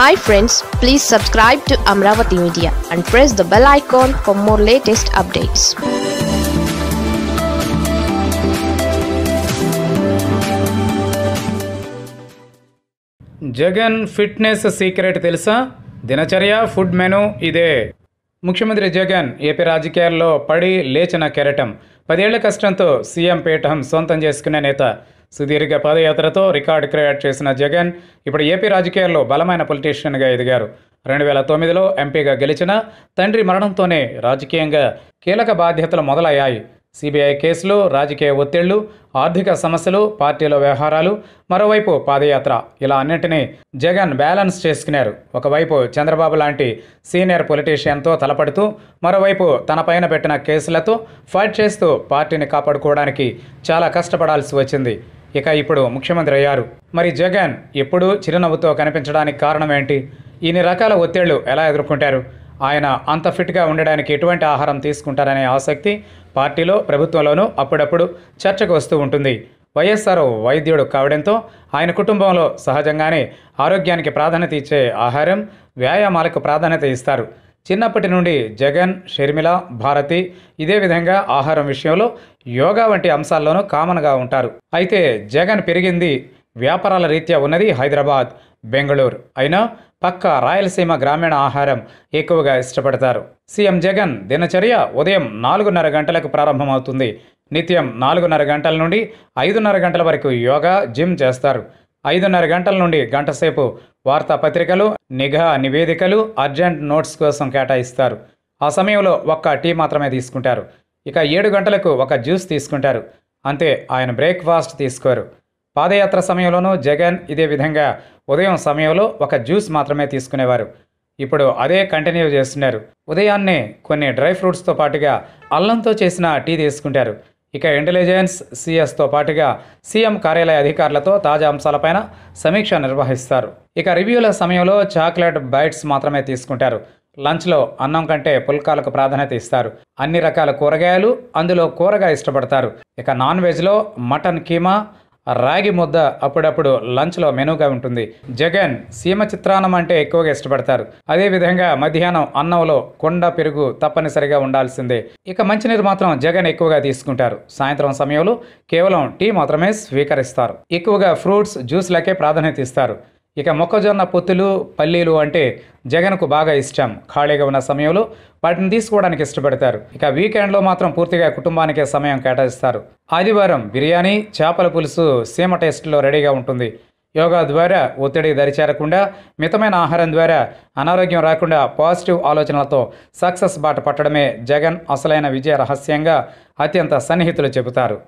hi friends please subscribe to Amaravati media and press the bell icon for more latest updates Jagan fitness secret తెలుసా దినచర్య food menu ఇదే ముఖ్యమంత్రి Jagan AP రాజకీయాల్లో పడి లేచిన కెరటం పదేళ్ల కష్టంతో సీఎం పీఠం సొంతం చేసుకునే నేత సుదీర్ఘ పాదయాత్రతో రికార్డ్ క్రియేట్ చేసిన జగన్ ఇప్పుడు ఏపీ రాజకీయాల్లో బలమైన పొలిటీషియన్గా ఎదిగారు రెండు వేల తొమ్మిదిలో ఎంపీగా గెలిచిన తండ్రి మరణంతోనే రాజకీయంగా కీలక బాధ్యతలు మొదలయ్యాయి సిబిఐ కేసులు రాజకీయ ఒత్తిళ్లు ఆర్థిక సమస్యలు పార్టీలో వ్యవహారాలు మరోవైపు పాదయాత్ర ఇలా అన్నింటినీ జగన్ బ్యాలెన్స్ చేసుకున్నారు ఒకవైపు చంద్రబాబు లాంటి సీనియర్ పొలిటీషియన్తో తలపడుతూ మరోవైపు తనపైన పెట్టిన కేసులతో ఫైట్ చేస్తూ పార్టీని కాపాడుకోవడానికి చాలా కష్టపడాల్సి వచ్చింది ఇక ఇప్పుడు ముఖ్యమంత్రి అయ్యారు మరి జగన్ ఎప్పుడూ చిరునవ్వుతో కనిపించడానికి కారణం ఏంటి ఇన్ని రకాల ఒత్తిళ్లు ఎలా ఎదుర్కొంటారు ఆయన అంత ఫిట్గా ఉండడానికి ఎటువంటి ఆహారం తీసుకుంటారనే ఆసక్తి పార్టీలో ప్రభుత్వంలోనూ అప్పుడప్పుడు చర్చకు వస్తూ ఉంటుంది వైఎస్ఆర్ వైద్యుడు కావడంతో ఆయన కుటుంబంలో సహజంగానే ఆరోగ్యానికి ప్రాధాన్యత ఇచ్చే ఆహారం వ్యాయామాలకు ప్రాధాన్యత ఇస్తారు చిన్నప్పటి నుండి జగన్ షర్మిల భారతి ఇదే విధంగా ఆహారం విషయంలో యోగా వంటి అంశాల్లోనూ కామన్గా ఉంటారు అయితే జగన్ పెరిగింది వ్యాపారాల రీత్యా ఉన్నది హైదరాబాద్ బెంగళూరు అయినా పక్క రాయలసీమ గ్రామీణ ఆహారం ఎక్కువగా ఇష్టపడతారు సీఎం జగన్ దినచర్య ఉదయం నాలుగున్నర గంటలకు ప్రారంభమవుతుంది నిత్యం నాలుగున్నర గంటల నుండి ఐదున్నర గంటల వరకు యోగా జిమ్ చేస్తారు ఐదున్నర గంటల నుండి గంటసేపు వార్తాపత్రికలు నిఘా నివేదికలు అర్జెంట్ నోట్స్ కోసం కేటాయిస్తారు ఆ సమయంలో ఒక్క టీ మాత్రమే తీసుకుంటారు ఇక ఏడు గంటలకు ఒక జ్యూస్ తీసుకుంటారు అంతే ఆయన బ్రేక్ఫాస్ట్ తీసుకోరు పాదయాత్ర సమయంలోనూ జగన్ ఇదే విధంగా ఉదయం సమయంలో ఒక జ్యూస్ మాత్రమే తీసుకునేవారు ఇప్పుడు అదే కంటిన్యూ చేస్తున్నారు ఉదయాన్నే కొన్ని డ్రై ఫ్రూట్స్తో పాటుగా అల్లంతో చేసిన టీ తీసుకుంటారు ఇక ఇంటెలిజెన్స్ సిఎస్తో పాటుగా సీఎం కార్యాలయ అధికారులతో తాజా అంశాలపైన సమీక్ష నిర్వహిస్తారు ఇక రివ్యూల సమయంలో చాక్లెట్ బైట్స్ మాత్రమే తీసుకుంటారు లంచ్లో అన్నం కంటే పుల్కాలకు ప్రాధాన్యత ఇస్తారు అన్ని రకాల కూరగాయలు అందులో కూరగా ఇష్టపడతారు ఇక నాన్ వెజ్లో మటన్ కీమా రాగి ముద్ద అప్పుడప్పుడు లంచ్లో మెనూగా ఉంటుంది జగన్ సీమ చిత్రాన్నం అంటే ఎక్కువగా ఇష్టపడతారు అదేవిధంగా మధ్యాహ్నం అన్నంలో కొండ పెరుగు తప్పనిసరిగా ఉండాల్సిందే ఇక మంచినీరు మాత్రం జగన్ ఎక్కువగా తీసుకుంటారు సాయంత్రం సమయంలో కేవలం టీ మాత్రమే స్వీకరిస్తారు ఎక్కువగా ఫ్రూట్స్ జ్యూస్లకే ప్రాధాన్యత ఇస్తారు ఇక మొక్కజొన్న పొత్తులు పల్లీలు అంటే జగన్కు బాగా ఇష్టం ఖాళీగా ఉన్న సమయంలో వాటిని తీసుకోవడానికి ఇష్టపడతారు ఇక వీకెండ్లో మాత్రం పూర్తిగా కుటుంబానికే సమయం కేటాయిస్తారు ఆదివారం బిర్యానీ చేపల పులుసు సీమ టేస్ట్లో రెడీగా ఉంటుంది యోగా ద్వారా ఒత్తిడి దరిచేరకుండా మితమైన ఆహారం ద్వారా అనారోగ్యం రాకుండా పాజిటివ్ ఆలోచనలతో సక్సెస్ బాట పట్టడమే జగన్ అసలైన విజయ రహస్యంగా అత్యంత సన్నిహితులు చెబుతారు